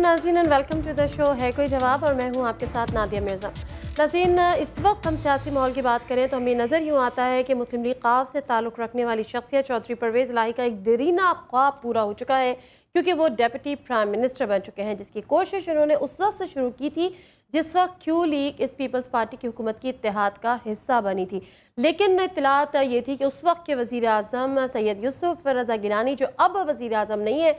नाजीन and welcome to the show है कोई जवाब और मैं हूँ आपके साथ नादिया मिर्ज़ा नाजीन इस वक्त हम सियासी माहौल की बात करें तो हमें नज़र यूँ आता है कि मुस्लिम लीग काव से ताल्लुक़ रखने वाली शख्सियत चौधरी परवेज़ लाही का एक दरीना ख्वाब पूरा हो चुका है क्योंकि वो डेप्टी प्राइम मिनिस्टर बन चुके हैं जिसकी कोशिश उन्होंने उस वक्त से शुरू की थी जिस वक्त क्यू लीग इस पीपल्स पार्टी की हुकूमत की इतिहाद का हिस्सा बनी थी लेकिन इतलात ये थी कि उस वक्त के वज़ी अजम सैद यूसुफ रज़ा गिलानी जो अब वज़ी अजम नहीं है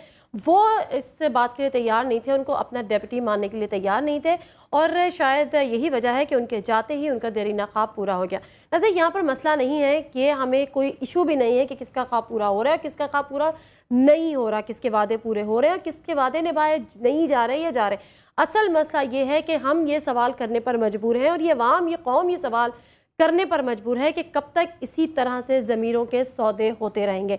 वो इस बात के लिए तैयार नहीं थे उनको अपना डेप्टी मानने के लिए तैयार नहीं थे और शायद यही वजह है कि उनके जाते ही उनका देरीना ख्वाब पूरा हो गया वैसे यहाँ पर मसला नहीं है कि हमें कोई इशू भी नहीं है कि किसका ख्वाब पूरा हो रहा है किसका ख्वाब पूरा नहीं हो रहा किसके वादे पूरे हो रहे हैं किसके वादे निभाए नहीं जा रहे या जा रहे असल मसला ये है कि हम ये सवाल करने पर मजबूर हैं और ये वाम ये कौम ये सवाल करने पर मजबूर है कि कब तक इसी तरह से ज़मीरों के सौदे होते रहेंगे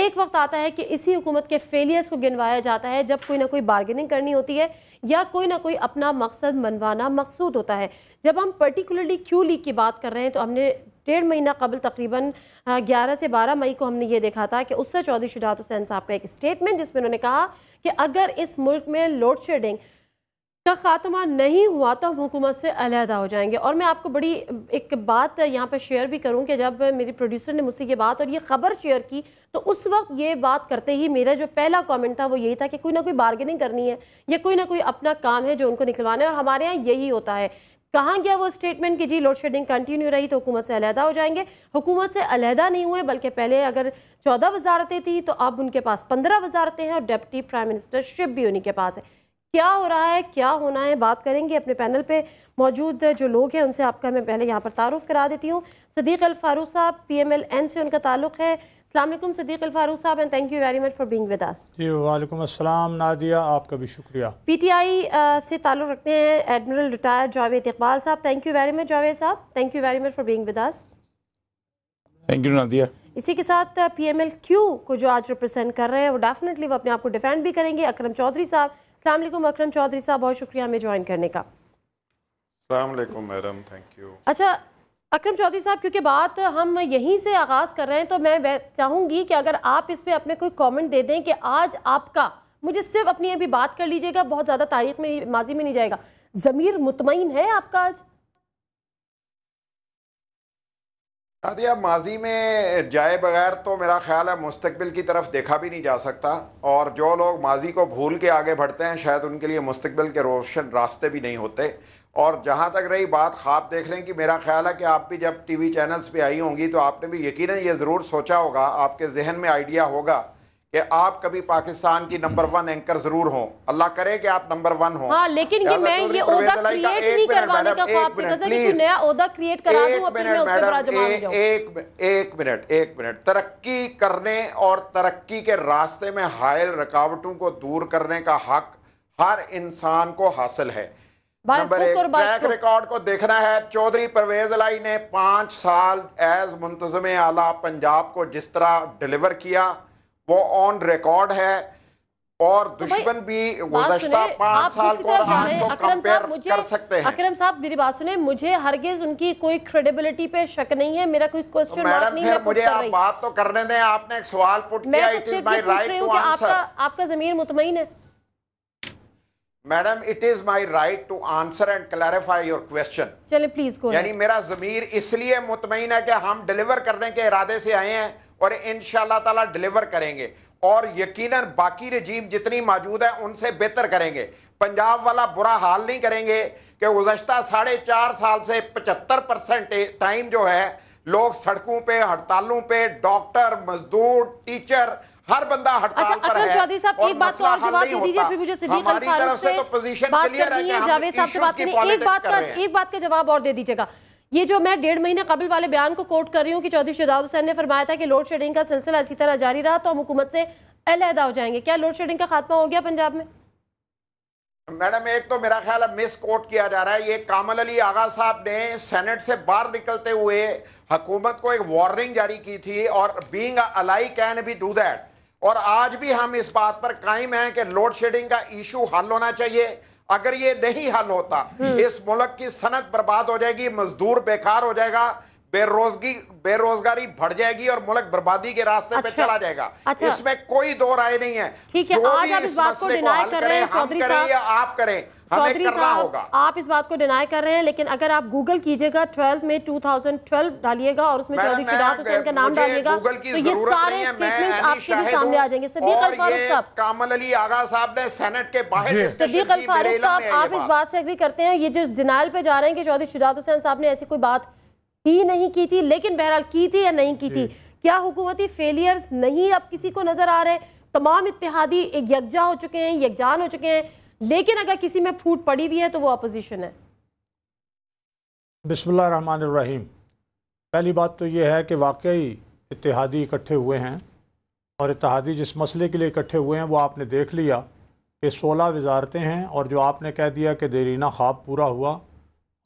एक वक्त आता है कि इसी हुकूमत के फेलियर्स को गिनवाया जाता है जब कोई ना कोई बार्गेनिंग करनी होती है या कोई ना कोई अपना मकसद मनवाना मकसूद होता है जब हम पर्टिकुलरली क्यू लीग की बात कर रहे हैं तो हमने डेढ़ महीना कबल तकरीबन 11 से 12 मई को हमने ये देखा था कि उससे चौधरी शुजात हुसैन साहब का एक स्टेटमेंट जिसमें उन्होंने कहा कि अगर इस मुल्क में लोड शेडिंग का खात्मा नहीं हुआ तो हम हुकूमत से अलहदा हो जाएंगे और मैं आपको बड़ी एक बात यहाँ पर शेयर भी करूँ कि जब मेरी प्रोड्यूसर ने मुझसे ये बात और ये ख़बर शेयर की तो उस वक्त ये बात करते ही मेरा जो पहला कमेंट था वो यही था कि कोई ना कोई बार्गेनिंग करनी है या कोई ना कोई अपना काम है जो उनको निकलवाना है और हमारे यहाँ यही होता है कहाँ गया वो स्टेटमेंट कि जी लोड शेडिंग कंटिन्यू रही तो हुकूमत से अलहदा हो जाएंगे हुकूमत से अलहदा नहीं हुए बल्कि पहले अगर चौदह वजारतें थी तो अब उनके पास पंद्रह वजारतें हैं और डेप्टी प्राइम मिनिस्टरशिप भी उन्हीं के पास है क्या हो रहा है क्या होना है बात करेंगे अपने पैनल पे मौजूद जो लोग हैं उनसे आपका मैं पहले यहाँ पर तारुफ करा देती हूँ सदीक अल फारूक साहब पी एम एल एन से उनका ताल्लुक है अल्लाम सदीक अल फारूक साहब and thank you very much for being with us जी वालेकुम अस्सलाम नादिया आपका भी शुक्रिया पीटीआई से ताल्लुक रखते हैं एडमिरल रिटायर जावेद इकबाल साहब thank you very much Javed साहब thank you very much for being with us thank you Nadia इसी के साथ पी एम एल क्यू को जो आज रिप्रेजेंट कर रहे हैं वो डेफिनेटली वो अपने आप को डिफेंड भी करेंगे अक्रम चौधरी साहब अल्लाम अक्रम चौधरी साहब बहुत शुक्रिया हमें ज्वाइन करने का मैडम थैंक यू अच्छा अक्रम चौधरी साहब क्योंकि बात हम यहीं से आगाज़ कर रहे हैं तो मैं चाहूँगी कि अगर आप इस पर अपने कोई कमेंट दे दें कि आज आपका मुझे सिर्फ अपनी अभी बात कर लीजिएगा बहुत ज़्यादा तारीख में माजी में नहीं जाएगा ज़मीर मुतमिन है आपका आज नादिया माजी में जाए बगैर तो मेरा ख्याल है मुस्तबिल की तरफ देखा भी नहीं जा सकता और जो लोग माजी को भूल के आगे बढ़ते हैं शायद उनके लिए मुस्तबिल के रोशन रास्ते भी नहीं होते और जहाँ तक रही बात ख्वाब देखने की मेरा ख्याल है कि आप भी जब टी वी चैनल्स पर आई होंगी तो आपने भी यकीन ये ज़रूर सोचा होगा आपके जहन में आइडिया होगा कि आप कभी पाकिस्तान की नंबर वन एंकर जरूर हो अल्लाह करे कि आप नंबर वन हो हाँ, लेकिन ये मैं ये क्रिएट नहीं करवाने का नया क्रिएट करा एक एक मिनट एक मिनट तरक्की करने और तरक्की के रास्ते में हायल रुकावटों को दूर करने का हक हर इंसान को हासिल है नंबर एक ट्रैक रिकॉर्ड को देखना है चौधरी परवेज अलाई ने पांच साल एज मुंतजम आला पंजाब को जिस तरह डिलीवर किया वो ऑन रिकॉर्ड है और तो दुश्मन तो भी गुजश्ता पांच साल को तो कंपेयर कर सकते हैं अकरम साहब मेरी बात सुने मुझे हरगिज उनकी कोई क्रेडिबिलिटी पे शक नहीं है मेरा कोई क्वेश्चन तो नहीं है मुझे आप बात तो करने दें आपने एक सवाल पुट किया it is my right to answer आपका जमीर मुतमईन है madam it is my right to answer and clarify your question चलिए प्लीज यानी मेरा जमीर इसलिए मुतमिन है कि हम डिलीवर करने के इरादे से आए हैं और इन ताला डिलीवर करेंगे और यकीनन बाकी रजीम जितनी मौजूद है उनसे बेहतर करेंगे पंजाब वाला बुरा हाल नहीं करेंगे कि गुजशत साढ़े चार साल से पचहत्तर परसेंट टाइम जो है लोग सड़कों पे हड़तालों पे डॉक्टर मजदूर टीचर हर बंदा हड़ताल अच्छा, पर है और एक बात तो और जवाब दे दीजिए फिर मुझे सिद्दीक तरफ से तो पोजीशन क्लियर है जावेद साहब से बात करें एक बात का एक बात का जवाब और दे दीजिएगा ये जो मैं डेढ़ महीने कबल वाले बयान को कोट कर रही हूँ कि चौधरी शहजाद हुसैन ने फरमाया था कि लोड शेडिंग का सिलसिला इसी तरह जारी रहा तो हम हुकूमत से अलहदा हो जाएंगे क्या लोड शेडिंग का खात्मा हो गया पंजाब में मैडम एक तो मेरा ख्याल अब मिस कोट किया जा रहा है ये कामल अली आगा साहब ने सेनेट से बाहर निकलते हुए हकूमत को एक वार्निंग जारी की थी और बींग अलाई कैन भी डू दैट और आज भी हम इस बात पर कायम हैं कि लोड शेडिंग का इशू हल होना चाहिए अगर ये नहीं हल होता हम्म। इस मुल्क की सनत बर्बाद हो जाएगी मजदूर बेकार हो जाएगा बेरोजगी बेरोजगारी बढ़ जाएगी और मुल्क बर्बादी के रास्ते अच्छा, पे चला जाएगा अच्छा, इसमें कोई दो राय नहीं है ठीक है आज आप इस बात को डिनाई कर रहे हैं चौधरी साहब आप करें चौधरी साहब आप इस बात को डिनाई कर रहे हैं लेकिन अगर आप गूगल कीजिएगा ट्वेल्थ में 2012 डालिएगा और उसमें चौधरी शिदात हुसैन का नाम डालिएगा तो ये सारे स्टेटमेंट आपके भी सामने आ जाएंगे सदीक अल फारूक साहब कामल अली आगा साहब ने सेनेट के बाहर सदीक अल फारूक साहब आप इस बात से एग्री करते हैं ये जो डिनाइल पे जा रहे हैं कि चौधरी शिदात हुसैन साहब ने ऐसी कोई बात ही नहीं की थी लेकिन बहरहाल की थी या नहीं की थी क्या हुकूमती फेलियर्स नहीं अब किसी को नजर आ रहे तमाम इतिहादी यकजा हो चुके हैं यकजान हो चुके हैं लेकिन अगर किसी में फूट पड़ी हुई है तो वो अपोजिशन है बिस्मिल्लाहमानिर्रहीम पहली बात तो ये है कि वाकई इतिहादी इकट्ठे हुए हैं और इतिहादी जिस मसले के लिए इकट्ठे हुए हैं वो आपने देख लिया कि सोलह वजारतें हैं और जो आपने कह दिया कि देरीना ख्वाब पूरा हुआ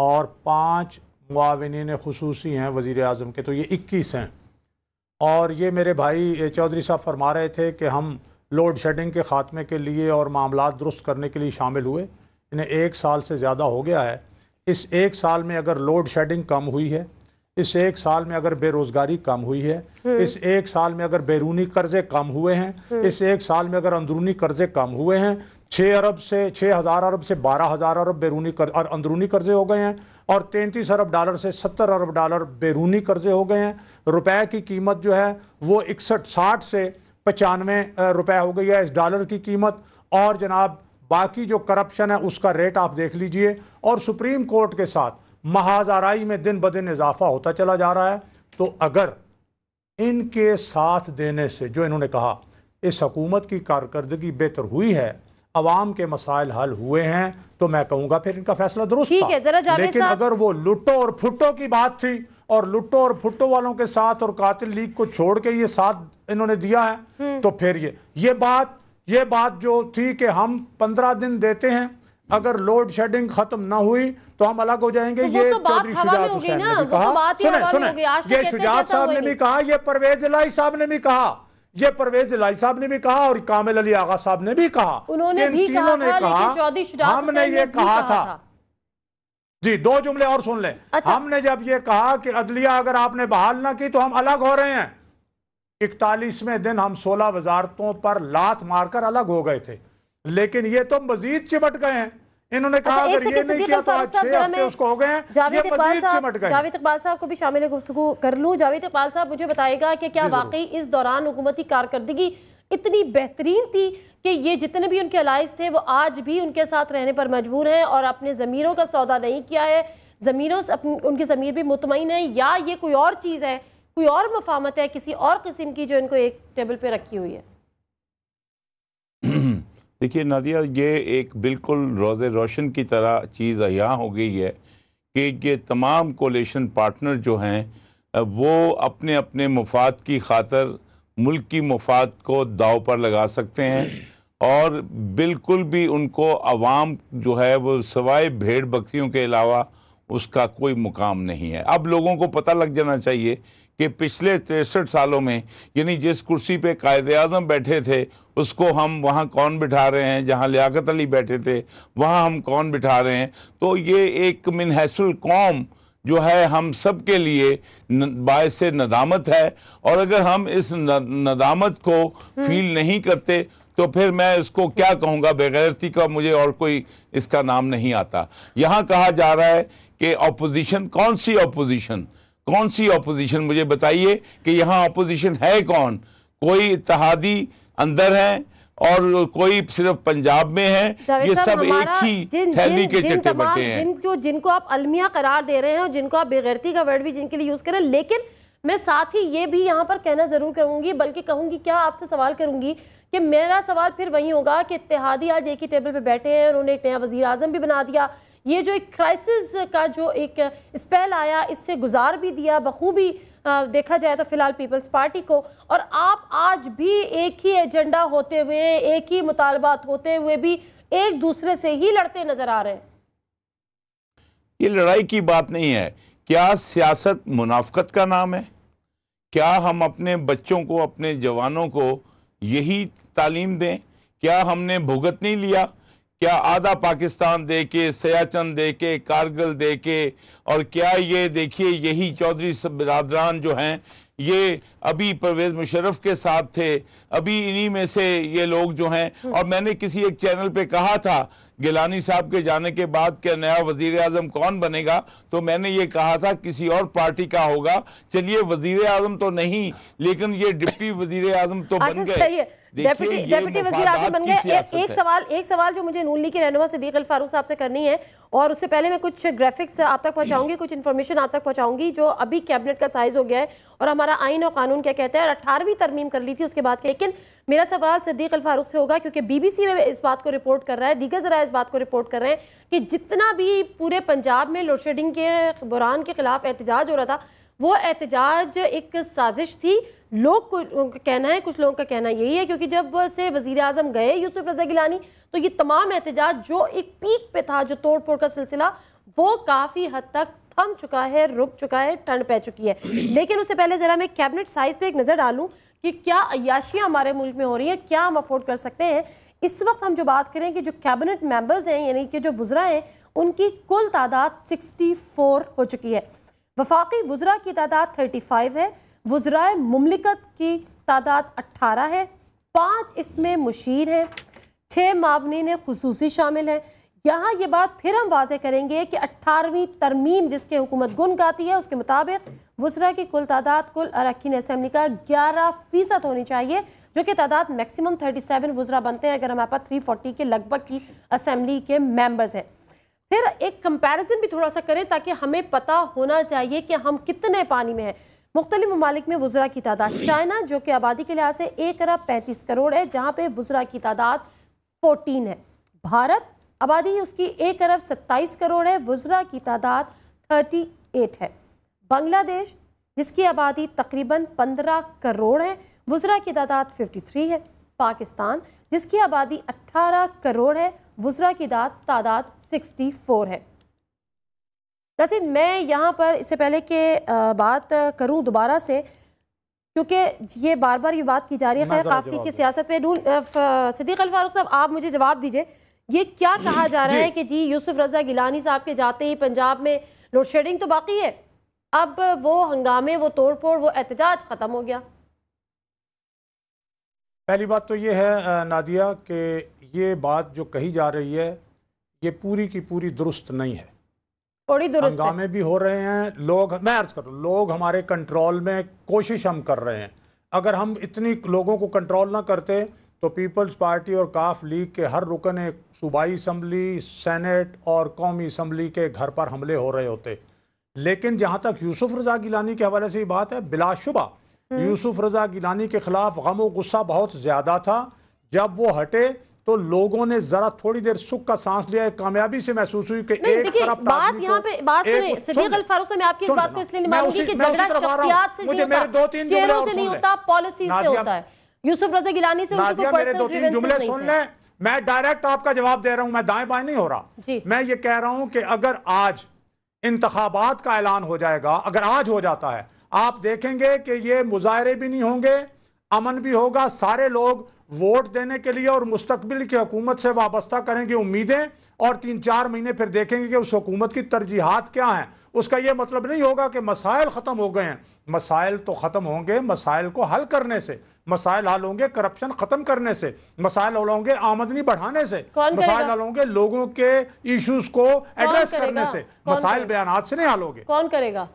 और पाँच मुआविन खसूसी हैं वज़ी अजम के तो ये इक्कीस हैं और ये मेरे भाई चौधरी साहब फरमा रहे थे कि हम लोड शेडिंग के ख़ात्मे के लिए और मामला दुरुस्त करने के लिए शामिल हुए इन्हें एक साल से ज़्यादा हो गया है इस एक साल में अगर लोड शेडिंग कम हुई है इस एक साल में अगर बेरोज़गारी कम हुई है हम्म। इस एक साल में अगर बैरूनी कर्जे कम हुए हैं हम्म। इस एक साल में अगर अंदरूनी कर्जे कम हुए हैं छः अरब से छः हज़ार अरब से बारह हज़ार अरब बैरूनी कर और अंदरूनी कर्जे हो गए हैं और तैंतीस अरब डॉलर से सत्तर अरब डॉलर बैरूनी कर्जे हो गए हैं रुपए की कीमत जो है वो इकसठ साठ से पचानवे रुपए हो गई है इस डॉलर की कीमत और जनाब बाकी जो करप्शन है उसका रेट आप देख लीजिए और सुप्रीम कोर्ट के साथ महाजाराई में दिन ब दिन इजाफा होता चला जा रहा है तो अगर इनके साथ देने से जो इन्होंने कहा इस हकूमत की कारकर्दगी बेहतर हुई है अवाम के मसाइल हल हुए हैं तो मैं कहूँगा फिर इनका फैसला दुरुस्त ठीक है जरा लेकिन अगर वो लुटो और फुटो की बात थी और लुट्टो और फुट्टो वालों के साथ और कातिल लीग को छोड़ के ये साथ इन्होंने दिया है हम्म। तो फिर ये ये बात ये बात जो थी कि हम पंद्रह दिन देते हैं अगर लोड शेडिंग खत्म ना हुई तो हम अलग हो जाएंगे तो ये तो चौधरी शुजात हुसैन ने भी तो कहा सुने सुने तो ये शुजात साहब ने भी कहा ये परवेज इलाही साहब ने भी कहा ये परवेज इलाही साहब ने भी कहा और कामिल अली आगा साहब ने भी कहा उन्होंने भी कहा हमने ये कहा था जी दो जुमले और सुन ले अच्छा। हमने जब ये कहा कि अदलिया अगर आपने बहाल ना की तो हम अलग हो रहे हैं इकतालीसवें दिन हम सोलह वजारतों पर लात मारकर अलग हो गए थे लेकिन ये तो मजीद चिपट गए हैं इन्होंने कहा अच्छा, अगर ये नहीं किया तो आज छह हफ्ते उसको हो गए जावेद इकबाल साहब जावेद इकबाल साहब को भी शामिल गुफ्तु कर लूँ जावेद इकबाल साहब मुझे बताएगा कि क्या वाकई इस दौरान हुकूमती कारकर्दगी इतनी बेहतरीन थी कि ये जितने भी उनके अलाइज थे वो आज भी उनके साथ रहने पर मजबूर हैं और अपने ज़मीरों का सौदा नहीं किया है ज़मीरों उनकी ज़मीर भी मुतमिन है या ये कोई और चीज़ है कोई और मफामत है किसी और किस्म की जो इनको एक टेबल पर रखी हुई है देखिए नादिया ये एक बिल्कुल रोज़ रोशन की तरह चीज़ यहाँ हो गई है कि ये तमाम कोलेशन पार्टनर जो हैं वो अपने अपने मुफाद की खातर मुल्क की मफाद को दाव पर लगा सकते हैं और बिल्कुल भी उनको अवाम जो है वो सवाए भेड़ बकरियों के अलावा उसका कोई मुकाम नहीं है अब लोगों को पता लग जाना चाहिए कि पिछले तिरसठ सालों में यानी जिस कुर्सी पे कायद अजम बैठे थे उसको हम वहाँ कौन बिठा रहे हैं जहाँ लियाकत अली बैठे थे वहाँ हम कौन बिठा रहे हैं तो ये एक मिनहसल कौम जो है हम सब के लिए बायस नदामत है और अगर हम इस नदामत को फील नहीं करते तो फिर मैं इसको क्या कहूँगा बेगैरती का मुझे और कोई इसका नाम नहीं आता यहाँ कहा जा रहा है कि अपोजिशन कौन सी अपोजिशन कौन सी अपोजिशन मुझे बताइए कि यहाँ अपोजिशन है कौन कोई इतिहादी अंदर हैं और कोई सिर्फ पंजाब में है ये सब एक ही जिन, थैली के जिन, बटे हैं जिन, जो जिनको आप अलमिया करार दे रहे हैं जिनको आप बेगैरती का वर्ड भी जिनके लिए यूज़ करें लेकिन मैं साथ ही ये भी यहाँ पर कहना ज़रूर करूंगी बल्कि कहूंगी क्या आपसे सवाल करूंगी कि मेरा सवाल फिर वही होगा कि इतिहादी आज एक ही टेबल पर बैठे हैं उन्होंने एक नया वजीर अजम भी बना दिया ये जो एक क्राइसिस का जो एक स्पेल आया इससे गुजार भी दिया बखूबी देखा जाए तो फिलहाल पीपल्स पार्टी को और आप आज भी एक ही एजेंडा होते हुए एक ही मुतालबात होते हुए भी एक दूसरे से ही लड़ते नजर आ रहे हैं ये लड़ाई की बात नहीं है क्या सियासत मुनाफ्त का नाम है क्या हम अपने बच्चों को अपने जवानों को यही तालीम दें क्या हमने भुगत नहीं लिया क्या आधा पाकिस्तान दे के सयाचंद दे के कारगिल दे के और क्या ये देखिए यही चौधरी बिरादरान जो हैं ये अभी परवेज मुशरफ के साथ थे अभी इन्हीं में से ये लोग जो हैं और मैंने किसी एक चैनल पे कहा था गिलानी साहब के जाने के बाद क्या नया वजीर आजम कौन बनेगा तो मैंने ये कहा था किसी और पार्टी का होगा चलिए वजीर आजम तो नहीं लेकिन ये डिप्टी वजीर आजम तो अच्छा, बन गए डेप्यूटी वजीर आजम बन गए एक, सवाल एक सवाल जो मुझे नून के रहनुमा सदीक अल फारूक साहब से करनी है और उससे पहले मैं कुछ ग्राफिक्स आप तक पहुंचाऊंगी कुछ इन्फॉर्मेशन आप तक पहुंचाऊंगी जो अभी कैबिनेट का साइज हो गया है और हमारा आइन और कानून क्या कहता है और अठारहवीं तरमीम कर ली थी उसके बाद लेकिन मेरा सवाल सदीक अल फारूक से होगा क्योंकि बीबीसी में इस बात को रिपोर्ट कर रहा है दीगर जरा इस बात को रिपोर्ट कर रहे हैं कि जितना भी पूरे पंजाब में लोड शेडिंग के बुरान के खिलाफ एहतजाज हो रहा था वो एहतजाज एक साजिश थी लोग का कहना है कुछ लोगों का कहना यही है क्योंकि जब से वजीर अजम गए यूसुफ रजा गिलानी तो ये तमाम एहतजाज जो एक पीक पे था जो तोड़ फोड़ का सिलसिला वो काफ़ी हद तक थम चुका है रुक चुका है ठंड पै चुकी है लेकिन उससे पहले ज़रा मैं कैबिनेट साइज पे एक नज़र डालूँ कि क्या अयाशियाँ हमारे मुल्क में हो रही हैं क्या हम अफोर्ड कर सकते हैं इस वक्त हम जो बात करें कि जो कैबिनेट मेंबर्स हैं यानी कि जो वज्रा हैं उनकी कुल तादाद 64 हो चुकी है वफाकी वज्रा की तादाद 35 है वज्राय ममलिकत की तादाद अट्ठारह है पाँच इसमें मुशीर हैं छः मावनीन खसूसी शामिल हैं यहाँ ये बात फिर हम वाजह करेंगे कि अट्ठारहवीं तरमीम जिसके हुकूमत गुन गाती है उसके मुताबिक वज्रा की कुल तादाद कुल अरकान असम्बली का ग्यारह फ़ीसद होनी चाहिए जो कि तादाद मैक्सिमम थर्टी सेवन वजरा बनते हैं अगर हमारे पास थ्री फोर्टी के लगभग की असम्बली के मेम्बर्स हैं फिर एक कंपेरिज़न भी थोड़ा सा करें ताकि हमें पता होना चाहिए कि हम कितने पानी में हैं मुख्तलि ममालिक में वज्रा की तादाद चाइना जो कि आबादी के लिहाज से एक अरब पैंतीस करोड़ है जहाँ पर वज्रा की तादाद फोटीन है भारत आबादी उसकी एक अरब सत्ताईस करोड़ है वज्रा की तादाद थर्टी एट है बांग्लादेश जिसकी आबादी तकरीबन पंद्रह करोड़ है वज्रा की तादाद फिफ्टी थ्री है पाकिस्तान जिसकी आबादी अट्ठारह करोड़ है वज्रा की तादाद सिक्सटी फोर है नसीन मैं यहाँ पर इससे पहले के बात करूँ दोबारा से क्योंकि ये बार बार ये बात की जा रही है खैर काफी की सियासत पे नून सदीक अल फारूक साहब आप मुझे जवाब दीजिए ये क्या कहा जा रहा है कि जी यूसुफ रजा गिलानी साहब के जाते ही पंजाब में लोड शेडिंग तो बाकी है अब वो हंगामे वो तोड़ फोड़ वो एहतजाज ख़त्म हो गया पहली बात तो ये है नादिया कि ये बात जो कही जा रही है ये पूरी की पूरी दुरुस्त नहीं है थोड़ी दूर हंगामे भी हो रहे हैं लोग मैं अर्ज करूँ लोग हमारे कंट्रोल में कोशिश हम कर रहे हैं अगर हम इतनी लोगों को कंट्रोल ना करते तो पीपल्स पार्टी और काफ लीग के हर रुकन एक सूबाई असम्बली सेनेट और कौमी असम्बली के घर पर हमले हो रहे होते लेकिन जहाँ तक यूसुफ रजा गिलानी के हवाले से ये बात है बिलाशुबा यूसुफ रजा गिलानी के खिलाफ गम व गुस्सा बहुत ज़्यादा था जब वो हटे तो लोगों ने जरा थोड़ी देर सुख का सांस लिया कामयाबी से महसूस हुई कि एक तरफ बात यहाँ पे बात सिद्दीक अल फारूक मैं आपकी इस बात को इसलिए नहीं मानूंगी कि झगड़ा शख्सियत से नहीं चेहरों से नहीं होता पॉलिसी से होता है यूसुफ रजा गिलानी से उनको तीन जुमले सुन लें मैं डायरेक्ट आपका जवाब दे रहा हूं मैं दाएं बाएं नहीं हो रहा मैं ये कह रहा हूं कि अगर आज इंतबात का ऐलान हो जाएगा अगर आज हो जाता है आप देखेंगे कि ये मुजाहरे भी नहीं होंगे अमन भी होगा सारे लोग वोट देने के लिए और मुस्तबिल की हुकूमत से वाबस्ता करेंगे उम्मीदें और तीन चार महीने फिर देखेंगे कि उस हुकूमत की तरजीहत क्या हैं उसका यह मतलब नहीं होगा कि मसाइल ख़त्म हो गए हैं मसाइल तो ख़त्म होंगे मसाइल को हल करने से मसाइल हल होंगे करप्शन खत्म करने से मसाइल हल होंगे आमदनी बढ़ाने से मसाइल हल होंगे लोगों के इश्यूज को एड्रेस करने से मसाइल बयान से नहीं हल होंगे कौन करेगा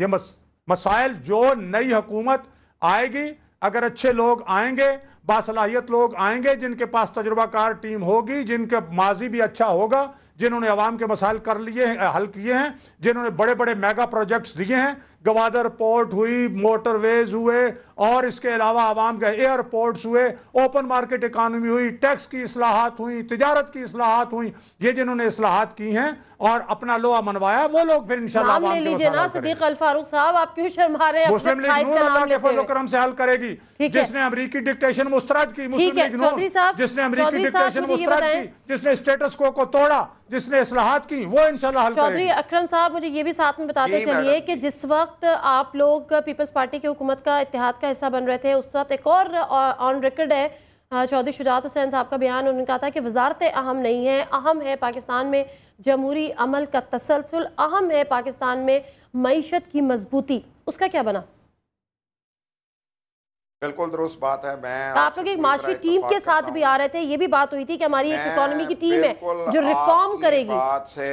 ये मस, मसाइल जो नई हुकूमत आएगी अगर अच्छे लोग आएंगे बासलाहियत लोग आएंगे जिनके पास तजुर्बाकार टीम होगी जिनके माजी भी अच्छा होगा जिन्होंने आवाम के मसाइल कर लिए हल किए हैं जिन्होंने बड़े बड़े मेगा प्रोजेक्ट्स दिए हैं गवादर पोर्ट हुई मोटरवेज हुए और इसके अलावा आवाम के एयरपोर्ट्स हुए ओपन मार्केट इकानमी हुई टैक्स की असलाहत हुई तजारत की असलाहत हुई ये जिन्होंने असलाहत की हैं और अपना लोहा मनवाया वो लोग फिर इनशाला मुस्लिम लीग नून अल्लाह के फजल करम से हल करेगी जिसने अमरीकी डिक्टेशन मुस्तराज की जिसने अमरीकी डिक्टेशन मुस्तराज की जिसने स्टेटस को तोड़ा जिसने असलाहत की वो इंशाल्लाह चौधरी अकरम साहब मुझे ये भी साथ में बताते चलिए कि जिस वक्त आप लोग पीपल्स पार्टी की हुकूमत का इतिहाद का हिस्सा बन रहे थे उस वक्त एक और ऑन रिकॉर्ड है चौधरी शुजात हुसैन साहब का बयान उन्होंने कहा था कि वजारत अहम नहीं है अहम है पाकिस्तान में जमहूरी अमल का तसलसल अहम है पाकिस्तान में मीशत की मजबूती उसका क्या बना बिल्कुल दुरुस्त बात है मैं आप, आप लोग एक माशी टीम के साथ भी आ रहे थे ये भी बात हुई थी कि हमारी एक इकोनॉमी की टीम है जो रिफॉर्म करेगी बात से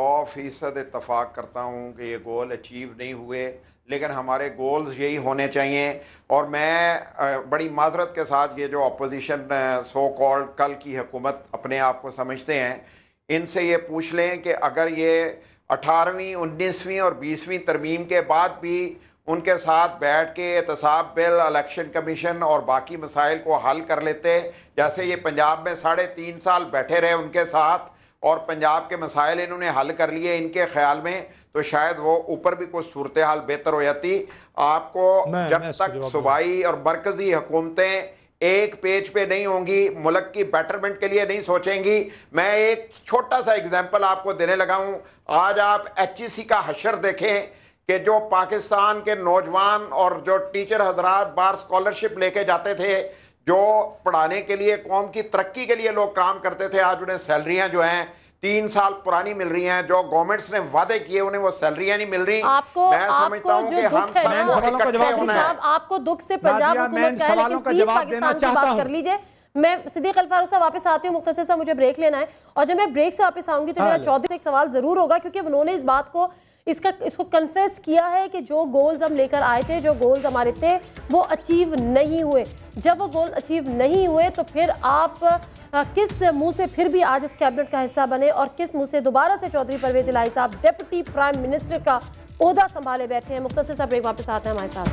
सौ फीसद इतफाक़ करता हूँ कि ये गोल अचीव नहीं हुए लेकिन हमारे गोल्स यही होने चाहिए और मैं बड़ी माजरत के साथ ये जो अपोजिशन सो कॉल्ड कल की हुकूमत अपने आप को समझते हैं इनसे ये पूछ लें कि अगर ये अठारहवीं उन्नीसवीं और बीसवीं तरमीम के बाद भी उनके साथ बैठ के एहतसाब बिल इलेक्शन कमीशन और बाकी मसाइल को हल कर लेते जैसे ये पंजाब में साढ़े तीन साल बैठे रहे उनके साथ और पंजाब के मसाइल इन्होंने हल कर लिए इनके ख्याल में तो शायद वो ऊपर भी कुछ सूरत हाल बेहतर हो जाती आपको मैं, जब मैं तक सूबाई और मरकजी हुकूमतें एक पेज पे नहीं होंगी मुल्क की बेटरमेंट के लिए नहीं सोचेंगी मैं एक छोटा सा एग्जांपल आपको देने लगा हूँ आज आप एच e का हशर देखें कि जो पाकिस्तान के नौजवान और जो टीचर हजरात बार स्कॉलरशिप लेके जाते थे जो पढ़ाने के लिए कौम की तरक्की के लिए लोग काम करते थे आज उन्हें सैलरियाँ जो हैं तीन साल पुरानी मिल रही हैं जो गवर्नमेंट्स ने वादे किए उन्हें वो सैलरियाँ नहीं मिल रही आपको, मैं समझता हूँ कि हम इकट्ठे होना है आपको दुख से पंजाब कर लीजिए मैं सिद्दीक अल फारूक साहब वापस आती हूँ मुख्तर साहब मुझे ब्रेक लेना है और जब मैं ब्रेक से वापस आऊंगी तो मेरा हाँ चौधरी से एक सवाल जरूर होगा क्योंकि उन्होंने इस बात को इसका इसको कन्फेस किया है कि जो गोल्स हम लेकर आए थे जो गोल्स हमारे थे वो अचीव नहीं हुए जब वो गोल अचीव नहीं हुए तो फिर आप आ, किस मुंह से फिर भी आज इस कैबिनेट का हिस्सा बने और किस मुंह से दोबारा से चौधरी परवेज इलाही साहब डेप्टी प्राइम मिनिस्टर का उहदा संभाले बैठे हैं मुख्तर साहब ब्रेक वापस आते हैं हमारे साथ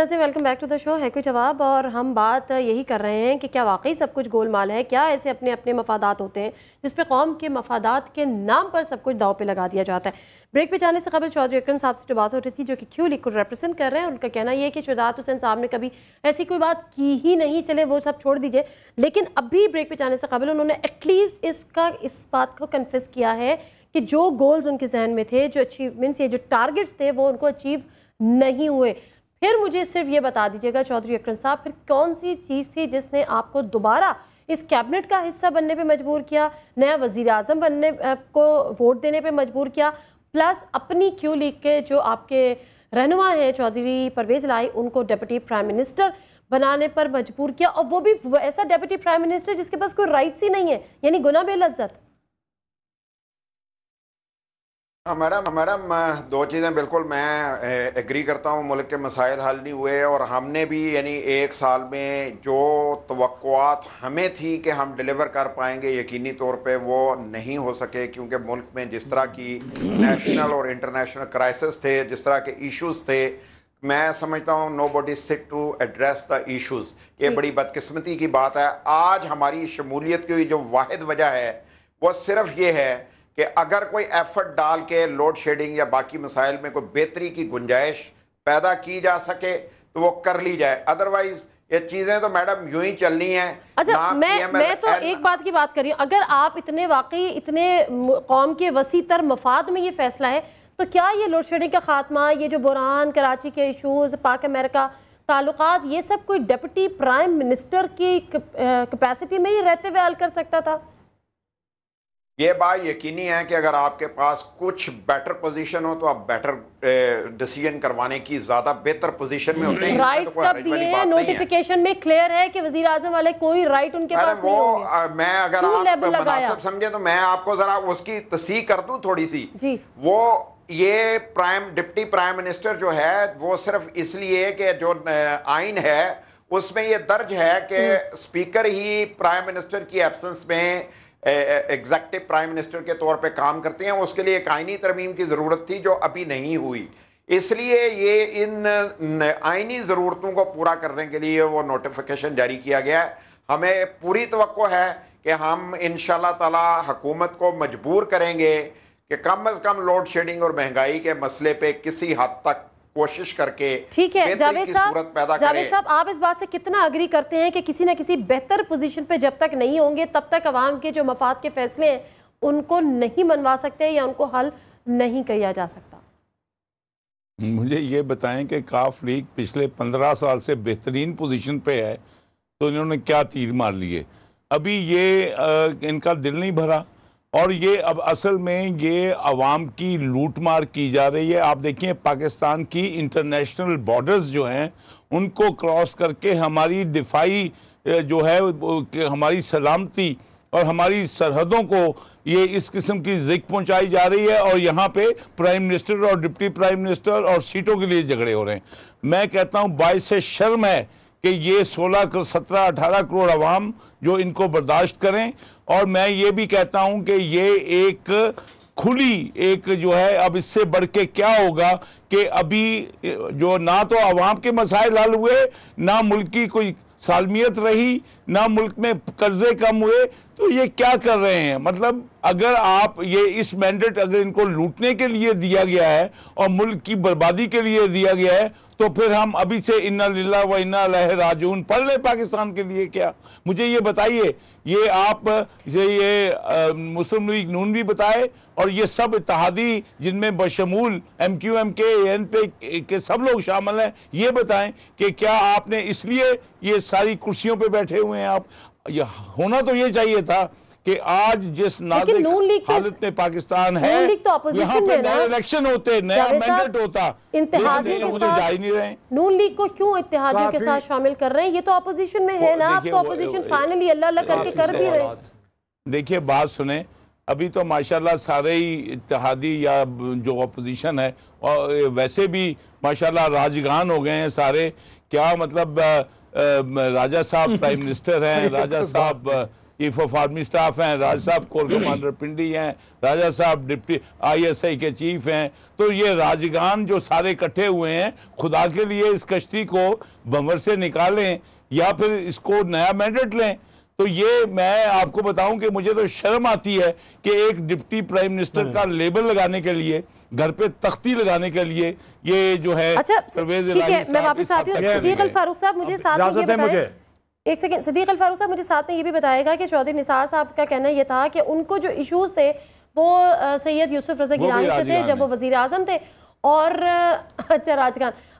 बिला से welcome back to the show है कोई जवाब और हम बात यही कर रहे हैं कि क्या वाकई सब कुछ गोलमाल है क्या ऐसे अपने अपने मफादात होते हैं जिस पे कौम के मफादात के नाम पर सब कुछ दाव पे लगा दिया जाता है ब्रेक पे जाने से कबल चौधरी अक्रम साहब से जो बात हो रही थी जो कि क्यों लिख को रिप्रेजेंट कर रहे हैं उनका कहना यह है कि शुदात हुसैन साहब ने कभी ऐसी कोई बात की ही नहीं चले वो सब छोड़ दीजिए लेकिन अभी ब्रेक पे जाने से कबल उन्होंने एटलीस्ट इसका इस बात को कन्फेस किया है कि जो गोल्स उनके जहन में थे जो अचीवमेंट्स या जो टारगेट्स थे वो उनको अचीव नहीं हुए फिर मुझे सिर्फ ये बता दीजिएगा चौधरी अक्रम साहब फिर कौन सी चीज़ थी जिसने आपको दोबारा इस कैबिनेट का हिस्सा बनने पे मजबूर किया नया वजीर अजम बनने को वोट देने पे मजबूर किया प्लस अपनी क्यू लीग के जो आपके रहनुमा हैं चौधरी परवेज़ लाई उनको डिप्टी प्राइम मिनिस्टर बनाने पर मजबूर किया और वो भी ऐसा डिप्टी प्राइम मिनिस्टर जिसके पास कोई राइट्स ही नहीं है यानी गुना बेलजत हाँ, मैडम मैडम दो चीज़ें बिल्कुल मैं एग्री करता हूँ मुल्क के मसाइल हल नहीं हुए और हमने भी यानी एक साल में जो तवक़ात हमें थी कि हम डिलीवर कर पाएंगे यकीनी तौर पे वो नहीं हो सके क्योंकि मुल्क में जिस तरह की नेशनल और इंटरनेशनल क्राइसिस थे जिस तरह के इश्यूज थे मैं समझता हूँ nobody sit to address the issues ये बड़ी बदकस्मती की बात है आज हमारी शमूलियत की जो वाद वजह है वह सिर्फ ये है कि अगर कोई एफर्ट डाल के लोड शेडिंग या बाकी मसाइल में कोई बेहतरी की गुंजाइश पैदा की जा सके तो वो कर ली जाए अदरवाइज ये चीजें तो मैडम यूं ही चलनी है अच्छा मैं मैं तो एक बात की बात कर रही हूँ अगर आप इतने वाकई इतने कौम के वसी तर मफाद में ये फैसला है तो क्या ये लोड शेडिंग का खात्मा ये जो बुरान कराची के इशूज़ पाक अमेरिका तालुकात ये सब कोई डेप्टी प्राइम मिनिस्टर की कैपेसिटी में ही रहते हुए हल कर सकता था ये बात यकीनी है कि अगर आपके पास कुछ बेटर पोजीशन हो तो आप बेटर डिसीजन करवाने की ज्यादा बेहतर पोजीशन में होते हैं तो कब दिए हैं नोटिफिकेशन में क्लियर है कि वजीर आजम वाले कोई राइट उनके पास नहीं होंगे मैं अगर आप मुनासिब समझे तो मैं आपको जरा उसकी तसी कर दू थोड़ी सी वो ये प्राइम डिप्टी प्राइम मिनिस्टर जो है वो सिर्फ इसलिए कि जो आइन है उसमें ये दर्ज है कि स्पीकर हम्म। ही प्राइम मिनिस्टर की एब्सेंस में एग्जैक्टिव प्राइम मिनिस्टर के तौर पे काम करते हैं उसके लिए एक आइनी तरमीम की ज़रूरत थी जो अभी नहीं हुई इसलिए ये इन आइनी ज़रूरतों को पूरा करने के लिए वो नोटिफिकेशन जारी किया गया है हमें पूरी तो है कि हम इन तला हकूमत को मजबूर करेंगे कि कम अज़ कम लोड शेडिंग और महंगाई के मसले पर किसी हद तक कोशिश करके ठीक है जावेद साहब जावेद साहब आप इस बात से कितना अग्री करते हैं कि किसी ना किसी बेहतर पोजीशन पे जब तक नहीं होंगे तब तक आवाम के जो मफाद के फैसले हैं उनको नहीं मनवा सकते या उनको हल नहीं किया जा सकता मुझे ये बताएं कि काफ लीग पिछले पंद्रह साल से बेहतरीन पोजीशन पे है तो इन्होंने क्या तीर मार लिए अभी ये आ, इनका दिल नहीं भरा और ये अब असल में ये अवाम की लूट मार की जा रही है आप देखिए पाकिस्तान की इंटरनेशनल बॉर्डर्स जो हैं उनको क्रॉस करके हमारी दिफाई जो है हमारी सलामती और हमारी सरहदों को ये इस किस्म की जिक पहुंचाई जा रही है और यहाँ पे प्राइम मिनिस्टर और डिप्टी प्राइम मिनिस्टर और सीटों के लिए झगड़े हो रहे हैं मैं कहता हूँ बाईस से शर्म है कि ये 16 सत्रह अठारह करोड़ आवाम जो इनको बर्दाश्त करें और मैं ये भी कहता हूं कि ये एक खुली एक जो है अब इससे बढ़ के क्या होगा कि अभी जो ना तो आवाम के मसाइल हल हुए ना मुल्क की कोई सालमियत रही ना मुल्क में कर्जे कम हुए तो ये क्या कर रहे हैं मतलब अगर आप ये इस मैंडेट अगर इनको लूटने के लिए दिया गया है और मुल्क की बर्बादी के लिए दिया गया है तो फिर हम अभी से इन्ना लीला व इन्ना लह राजून पढ़ लें पाकिस्तान के लिए क्या मुझे ये बताइए ये आप ये, ये मुस्लिम लीग नून भी बताए और ये सब इतिहादी जिनमें बशमूल एम क्यू एम के एन पे के सब लोग शामिल हैं ये बताएं कि क्या आपने इसलिए ये सारी कुर्सियों पे बैठे हुए हैं आप या, होना तो ये चाहिए था कि आज जिस नाजुक हालत में पाकिस्तान है तो यहाँ पे नए इलेक्शन होते नया मैंडेट होता नहीं रहे नून लीग को क्यों इतिहादियों के साथ शामिल कर रहे हैं ये तो अपोजिशन में है ना आप तो अपोजिशन फाइनली अल्लाह अल्लाह करके कर भी रहे देखिए बात सुने अभी तो माशाल्लाह सारे ही इतिहादी या जो अपोजिशन है और वैसे भी माशाल्लाह राजगान हो गए हैं सारे क्या मतलब राजा साहब प्राइम मिनिस्टर हैं राजा तो साहब चीफ ऑफ आर्मी स्टाफ हैं राजा साहब कोर कमांडर पिंडी हैं राजा साहब डिप्टी आईएसआई के चीफ हैं तो ये राजगान जो सारे इकट्ठे हुए हैं खुदा के लिए इस कश्ती को भंवर से निकालें या फिर इसको नया मैंडेट लें तो ये मैं आपको बताऊं कि मुझे तो शर्म आती है कि एक डिप्टी प्राइम मिनिस्टर का हम्म। लेबल लगाने के लिए घर पे तख्ती लगाने के लिए ये जो है अच्छा ठीक है मैं वापस आती हूँ फारूक साहब मुझे साथ में एक सेकेंड सदीक अलफारूक साहब मुझे साथ में ये भी बताएगा कि चौधरी निसार साहब का कहना यह था कि उनको जो इशूज़ थे वो सैयद यूसुफ रजा गिरान से थे जब वो वज़ी अजम थे और अच्छा राज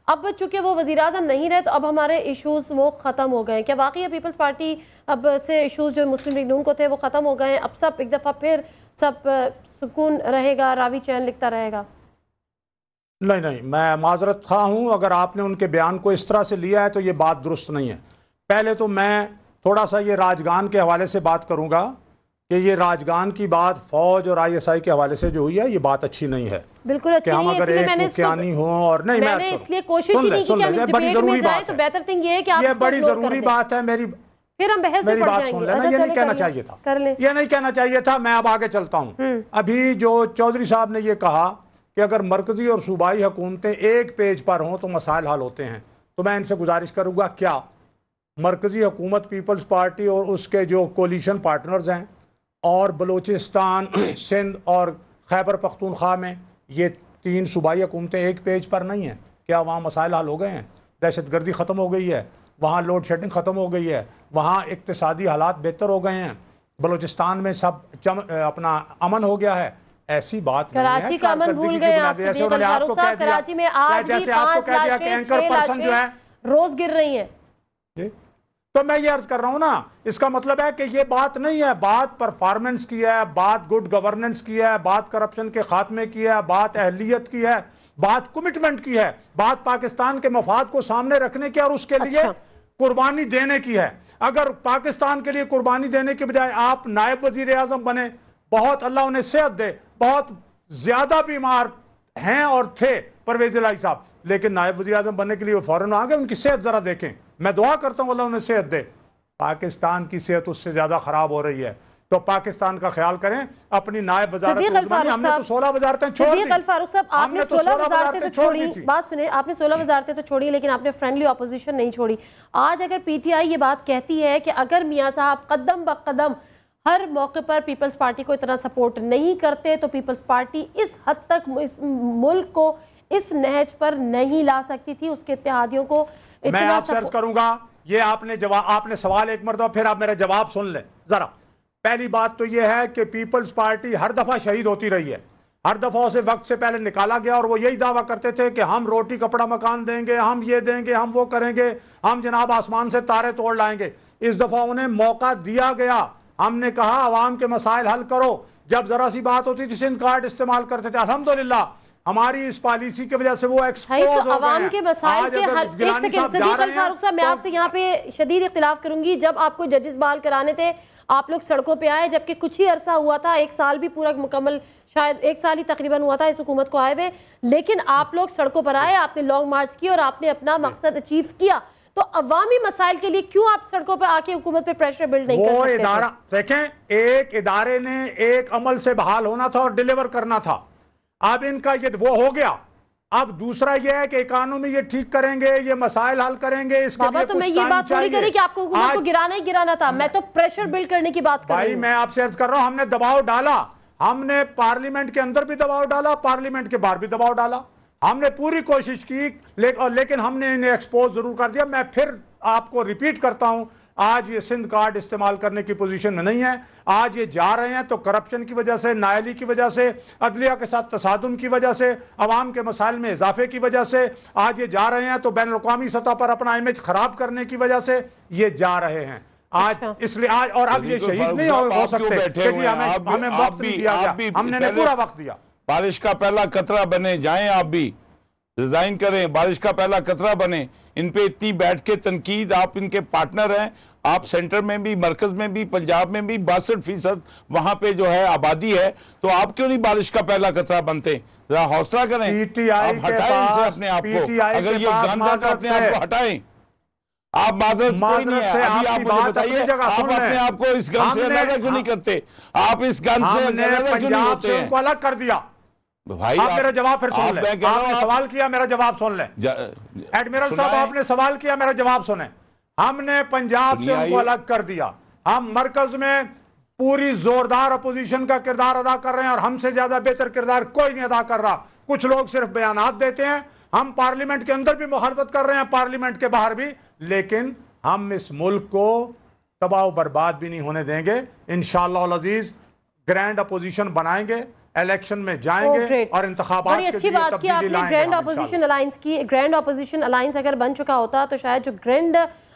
अब चूंकि वो वज़ी अजम नहीं रहे तो अब हमारे इशूज़ वो ख़त्म हो गए क्या वाकई पीपल्स पार्टी अब से इशूज़ जो मुस्लिम लीग नून को थे वो ख़त्म हो गए अब सब एक दफ़ा फिर सब सुकून रहेगा रावी चैन लिखता रहेगा नहीं नहीं मैं माजरत खा हूँ अगर आपने उनके बयान को इस तरह से लिया है तो ये बात दुरुस्त नहीं है पहले तो मैं थोड़ा सा ये राजगान के हवाले से बात करूंगा कि ये राजगान की बात फौज और आईएसआई के हवाले से जो हुई है ये बात अच्छी नहीं है बिल्कुल अच्छी नहीं है इसलिए मैंने इसको हो और नहीं मैंने तो इसलिए कोशिश ही नहीं की कि हम बड़ी जरूरी तो बात तो बेहतर थिंग ये है कि आप ये बड़ी जरूरी बात है मेरी फिर हम बहस मेरी बात सुन लेना अच्छा, ये नहीं कहना चाहिए था कर ले ये नहीं कहना चाहिए था मैं अब आगे चलता हूँ हम्म। अभी जो चौधरी साहब ने ये कहा कि अगर मरकजी और सूबाई हुकूमतें एक पेज पर हों तो मसाइल हल होते हैं तो मैं इनसे गुजारिश करूंगा क्या मरकज़ी हुकूमत पीपल्स पार्टी और उसके जो कोलिशन पार्टनर्स हैं और बलूचिस्तान सिंध और खैबर पख्तूनख्वा में ये तीन सूबाई हुकूमतें एक पेज पर नहीं हैं क्या वहाँ मसाइल हल हो गए हैं दहशत गर्दी ख़त्म हो गई है वहाँ लोड शेडिंग ख़त्म हो गई है वहाँ इकतसादी हालात बेहतर हो गए हैं बलोचिस्तान में सब चम, अपना अमन हो गया है ऐसी बात कराची नहीं है का अमन भूल गए कराची में आज एंकर पर्सन जो है रोज गिर रही है तो मैं ये अर्ज कर रहा हूं ना इसका मतलब है कि ये बात नहीं है बात परफॉर्मेंस की है बात गुड गवर्नेंस की है बात करप्शन के खात्मे की है बात अहलियत की है बात कमिटमेंट की है बात पाकिस्तान के मफाद को सामने रखने की और उसके अच्छा। लिए कुर्बानी देने की है अगर पाकिस्तान के लिए कुर्बानी देने के बजाय आप नायब वजीर आजम बने बहुत अल्लाह उन्हें सेहत दे बहुत ज्यादा बीमार हैं और थे परवेज लाई साहब लेकिन नायब वजी अजम बनने के लिए वो फ़ौरन आ गए उनकी सेहत ज़रा देखें मैं दुआ करता हूँ अल्लाह उन्हें सेहत दे पाकिस्तान की सेहत उससे ज़्यादा ख़राब हो रही है तो पाकिस्तान का ख्याल करें अपनी नायब वजारत तो आपने सोलह वजारतें तो छोड़ी लेकिन आपने फ्रेंडली अपोजिशन नहीं छोड़ी आज अगर पीटीआई ये बात कहती है कि अगर मियाँ साहब कदम ब कदम हर मौके पर पीपल्स पार्टी को इतना सपोर्ट नहीं करते तो पीपल्स पार्टी इस हद तक इस मुल्क को इस नहज पर नहीं ला सकती थी उसके इतिहादियों को मैं आपसे सर्च करूंगा ये आपने जवाब आपने सवाल एक मरतबा फिर आप मेरा जवाब सुन लें ज़रा पहली बात तो ये है कि पीपल्स पार्टी हर दफ़ा शहीद होती रही है हर दफ़ा उसे वक्त से पहले निकाला गया और वो यही दावा करते थे कि हम रोटी कपड़ा मकान देंगे हम ये देंगे हम वो करेंगे हम जनाब आसमान से तारे तोड़ लाएंगे इस दफ़ा उन्हें मौका दिया गया हमने कहा आवाम के मसाइल हल करो जब ज़रा सी बात होती थी सिंध कार्ड इस्तेमाल करते थे अलहमदुल्ला हमारी इस पॉलिसी की वजह से वो एक्सपोज तो हो गए के मसाइल के हल एक सेकंड फारूक साहब मैं तो आपसे यहाँ पे शदीद इख्तिलाफ करूंगी जब आपको जजेस बहाल कराने थे आप लोग सड़कों पे आए जबकि कुछ ही अरसा हुआ था एक साल भी पूरा मुकम्मल शायद एक साल ही तकरीबन हुआ था इस हुकूमत को आए हुए लेकिन आप लोग सड़कों पर आए आपने लॉन्ग मार्च की और आपने अपना मकसद अचीव किया तो अवामी मसाइल के लिए क्यों आप सड़कों पर आके हुकूमत पर प्रेशर बिल्ड नहीं वो कर इदारा देखें एक इदारे ने एक अमल से बहाल होना था और डिलीवर करना था अब इनका ये वो हो गया अब दूसरा ये है कि इकानोमी ये ठीक करेंगे ये मसाइल हल करेंगे इसके बाबा लिए तो मैं ये बात थोड़ी करी कि आपको हुकूमत को गिराना ही गिराना था मैं तो प्रेशर बिल्ड करने की बात कर भाई मैं आपसे अर्ज कर रहा हूं हमने दबाव डाला हमने पार्लियामेंट के अंदर भी दबाव डाला पार्लियामेंट के बाहर भी दबाव डाला हमने पूरी कोशिश की ले, लेकिन हमने इन्हें एक्सपोज जरूर कर दिया मैं फिर आपको रिपीट करता हूं आज ये सिंध कार्ड इस्तेमाल करने की पोजीशन में नहीं है आज ये जा रहे हैं तो करप्शन की वजह से नायली की वजह से अदलिया के साथ तसादम की वजह से अवाम के मसाइल में इजाफे की वजह से आज ये जा रहे हैं तो बैन अवी सतह पर अपना इमेज खराब करने की वजह से ये जा रहे हैं आज अच्छा। इसलिए आज और अब ये शहीद नहीं हो सकते हमें वक्त दिया हमने पूरा वक्त दिया बारिश का पहला कतरा बने जाएं आप भी रिजाइन करें बारिश का पहला कतरा बने इन पे इतनी बैठ के तनकीद आप इनके पार्टनर हैं आप सेंटर में भी मरकज़ में भी पंजाब में भी बासठ फीसद वहां पे जो है आबादी है तो आप क्यों नहीं बारिश का पहला कतरा बनते जरा हौसला करें आप हटाएं इनसे अपने आप को अगर ये गंदा तो अपने आप को हटाएं आप माजरत कोई नहीं है अभी आप मुझे बताइए आप अपने आप को इस गंद से अलग क्यों नहीं हाँ। करते आप इस गंद से अलग क्यों नहीं होते अलग कर दिया भाई आप, आप मेरा जवाब फिर सुन लें आपने सवाल किया मेरा जवाब सुन लें एडमिरल साहब आपने सवाल किया मेरा जवाब सुने हमने पंजाब से उनको अलग कर दिया हम मरकज में पूरी जोरदार अपोजिशन का किरदार अदा कर रहे हैं और हमसे ज्यादा बेहतर किरदार कोई नहीं अदा कर रहा कुछ लोग सिर्फ बयान देते हैं हम पार्लियामेंट के अंदर भी मुखालफत कर रहे हैं पार्लियामेंट के बाहर भी लेकिन हम इस मुल्क को तबाह बर्बाद भी नहीं होने देंगे इन शजीज़ ग्रैंड अपोजिशन बनाएंगे इलेक्शन में जाएंगे oh, और इंतबात अच्छी बात की आपने ग्रैंड अपोजिशन अलायंस की ग्रैंड अपोजिशन अलायंस अगर बन चुका होता तो शायद जो ग्रैंड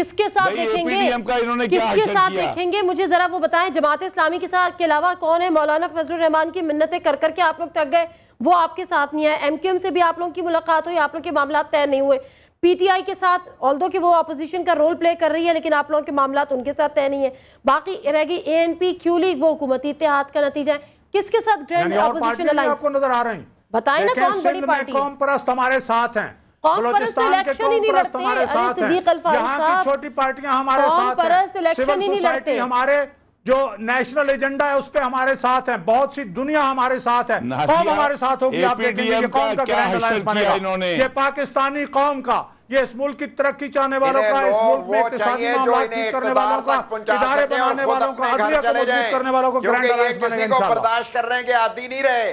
किसके साथ देखेंगे किसके साथ देखेंगे मुझे जरा वो बताएं जमात इस्लामी के साथ के अलावा कौन है मौलाना फजल रहमान की मिन्नतें कर करके आप लोग तक गए वो आपके साथ नहीं आए एमक्यूएम से भी आप लोगों की मुलाकात हुई आप लोगों के मामला तय नहीं हुए पीटीआई के साथ ऑल दो वो अपोजिशन का रोल प्ले कर रही है लेकिन आप लोगों के मामला उनके साथ तय नहीं है बाकी रह गई A N P Q League वो हुकूमती इतिहाद का नतीजा है किसके साथ ग्रैंड अपोजिशन अलायंस आपको नजर आ रहे हैं बताए ना कौन बड़ी पार्टी हमारे साथ हैं छोटी पार्टियां हमारे साथ हमारे जो नेशनल एजेंडा है उस पर हमारे साथ है बहुत सी दुनिया हमारे साथ है कौन हमारे साथ होगी आप देखेंगे ये का ग्रैंड अलायंस बनेगा ये पाकिस्तानी कौम का ये इस मुल्क की तरक्की चाहने वालों का इस मुल्क में इकतदी मामला ठीक करने वालों का इदारे बनाने वालों का आदमी करने वालों को ग्रैंड अलायंस बनेगा बर्दाश्त कर रहे हैं कि आदि नहीं रहे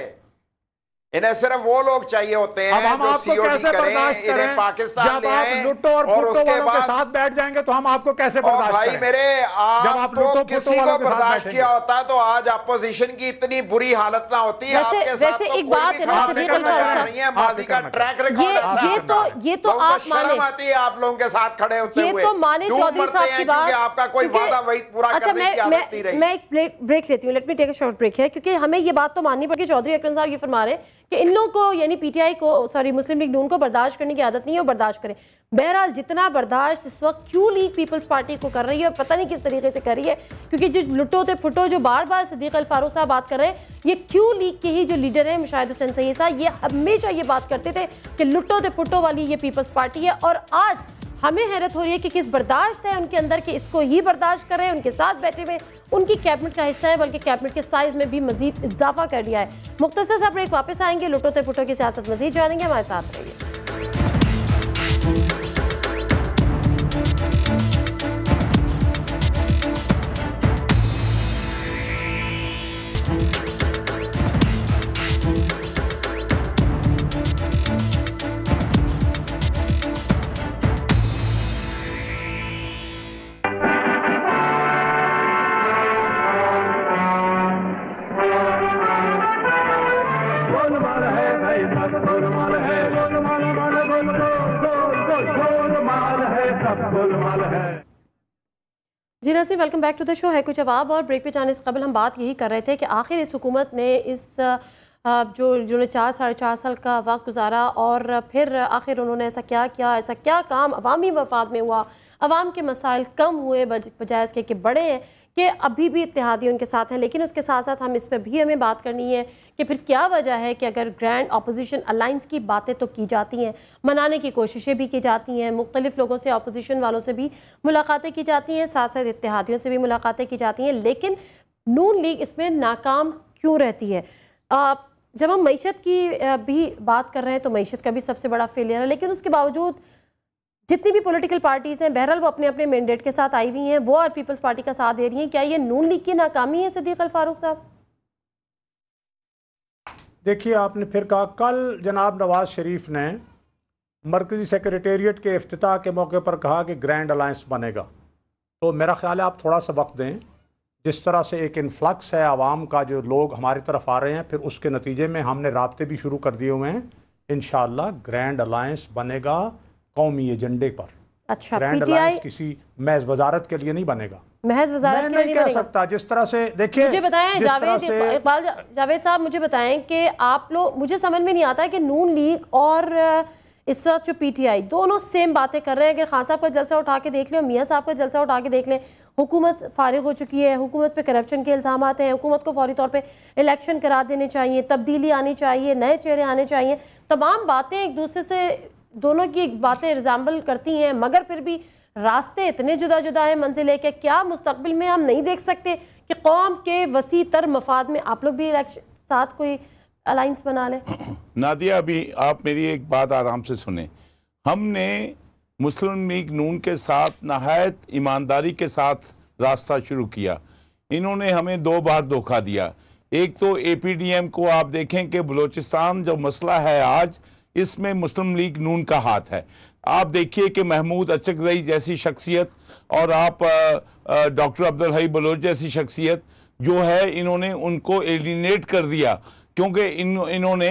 इन्हें सिर्फ वो लोग चाहिए होते हैं हम आपको कैसे बर्दाश्त करें पाकिस्तान जब आप लुटो और, और उसके वालों के साथ बैठ जाएंगे तो हम आपको कैसे बर्दाश्त करें भाई मेरे आप जब आप तो किसी को बर्दाश्त किया होता तो आज अपोजिशन की इतनी बुरी हालत ना होती आपके साथ तो कोई नहीं है माजी का ट्रैक रिकॉर्ड ये अच्छा तो ये तो आप माने आती है आप लोगों के साथ खड़े होते हुए तो माने चौधरी साहब की बात आपका कोई वादा वही पूरा अच्छा, करने की आदत नहीं रही मैं एक ब्रेक लेती हूं let me take a short break है क्योंकि हमें ये बात तो माननी पड़ेगी चौधरी अकरम साहब ये फरमा रहे हैं कि इन लोगों को यानी पीटीआई को सॉरी मुस्लिम लीग नून को बर्दाश्त करने की आदत नहीं है और बर्दाश्त करें बहरहाल जितना बर्दाश्त इस वक्त क्यों लीग पीपल्स पार्टी को कर रही है पता नहीं किस तरीके से कर रही है क्योंकि जो थे फुटो जो बार बार सदीक अलफारूक साहब बात कर रहे हैं ये क्यों लीग के ही जो लीडर हैं मुशाहिद हुसैन सही साहब ये हमेशा ये बात करते थे कि थे फुटो वाली ये पीपल्स पार्टी है और आज हमें हैरत हो रही है कि किस बर्दाश्त है उनके अंदर कि इसको ही बर्दाश्त कर रहे हैं उनके साथ बैठे हुए उनकी कैबिनेट का हिस्सा है बल्कि कैबिनेट के साइज में भी मजीद इजाफा कर दिया है मुख्तर से ब्रेक वापस आएंगे लुटोते फुटो की सियासत मजीद जानेंगे हमारे साथ रहिए जी नजी welcome back to the show है कुछ जवाब और ब्रेक पे जाने से कबल हम बात यही कर रहे थे कि आखिर इस हुकूमत ने इस जो जिन्होंने चार साढ़े चार साल का वक्त गुजारा और फिर आखिर उन्होंने ऐसा क्या किया ऐसा क्या काम अवामी मफाद में हुआ अवाम के मसाइल कम हुए बजाय इसके कि बड़े हैं कि अभी भी इतिहादी उनके साथ हैं लेकिन उसके साथ साथ हम इस पर भी हमें बात करनी है कि फिर क्या वजह है कि अगर ग्रैंड अपोजिशन अलाइंस की बातें तो की जाती हैं मनाने की कोशिशें भी की जाती हैं मुख्तलिफ लोगों से अपोजिशन वालों से भी मुलाकातें की जाती हैं साथ साथ इतिहादियों से भी मुलाकातें की जाती हैं लेकिन नून लीग इसमें नाकाम क्यों रहती है आ, जब हम मीशत की भी बात कर रहे हैं तो मीशत का भी सबसे बड़ा फेलियर है लेकिन उसके बावजूद जितनी भी पॉलिटिकल पार्टीज़ हैं बहरहाल वो अपने अपने मैंडेट के साथ आई हुई हैं वो और पीपल्स पार्टी का साथ दे रही हैं क्या ये नून लीग की नाकामी है सदीक अल फारूक साहब देखिए आपने फिर कहा कल जनाब नवाज शरीफ ने मरकज़ी सेक्रेटेरिएट के अफ्ताह के मौके पर कहा कि ग्रैंड अलायंस बनेगा तो मेरा ख्याल है आप थोड़ा सा वक्त दें जिस तरह से एक इनफ्लक्स है आवाम का जो लोग हमारी तरफ आ रहे हैं फिर उसके नतीजे में हमने रबते भी शुरू कर दिए हुए हैं इन ग्रैंड अलायंस बनेगा कौमी एजेंडे पर अच्छा ग्रैंड किसी महज वजारत के लिए नहीं बनेगा महज वजारत मैं के नहीं, नहीं कह सकता जिस तरह से देखिए मुझे बताएं जावेद इकबाल जावेद साहब मुझे बताएं कि आप लोग मुझे समझ में नहीं आता कि नून लीग और इस वक्त जो पीटीआई दोनों सेम बातें कर रहे हैं अगर खान साहब का जलसा उठा के देख लें मियाँ साहब का जलसा उठा के देख लें हुकूमत फारिग हो चुकी है हुकूमत पे करप्शन के इल्ज़ाम आते हैं हुकूमत को फौरी तौर पे इलेक्शन करा देने चाहिए तब्दीली आनी चाहिए नए चेहरे आने चाहिए तमाम बातें एक दूसरे से दोनों की बातें एग्जाम्पल करती हैं मगर फिर भी रास्ते इतने जुदा जुदा हैं मंजिल है कि क्या मुस्तबिल में हम नहीं देख सकते कि कौम के वसी तर मफाद में आप लोग भी साथ कोई अलाइंस बना लें नादिया अभी आप मेरी एक बात आराम से सुने हमने मुस्लिम लीग नून के साथ नहायत ईमानदारी के साथ रास्ता शुरू किया इन्होंने हमें दो बार धोखा दिया एक तो एपीडीएम को आप देखें कि बलूचिस्तान जो मसला है आज इसमें मुस्लिम लीग नून का हाथ है आप देखिए कि महमूद अचकजई जैसी शख्सियत और आप डॉक्टर अब्दुल हई बलोच जैसी शख्सियत जो है इन्होंने उनको एलिनेट कर दिया क्योंकि इन इन्होंने